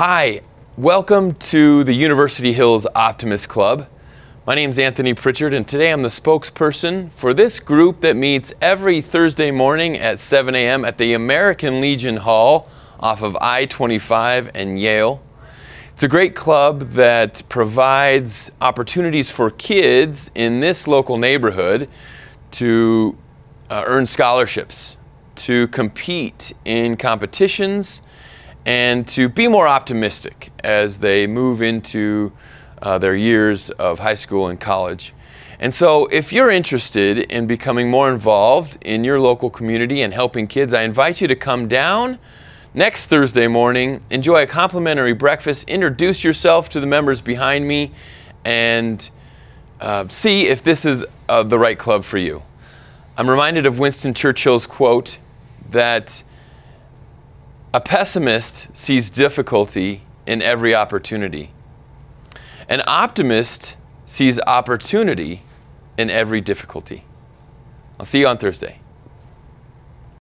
Hi, welcome to the University Hills Optimist Club. My name is Anthony Pritchard, and today I'm the spokesperson for this group that meets every Thursday morning at 7 a.m. at the American Legion Hall off of I 25 and Yale. It's a great club that provides opportunities for kids in this local neighborhood to uh, earn scholarships, to compete in competitions, and to be more optimistic as they move into uh, their years of high school and college. And so, if you're interested in becoming more involved in your local community and helping kids, I invite you to come down next Thursday morning, enjoy a complimentary breakfast, introduce yourself to the members behind me, and uh, see if this is uh, the right club for you. I'm reminded of Winston Churchill's quote that a pessimist sees difficulty in every opportunity. An optimist sees opportunity in every difficulty. I'll see you on Thursday.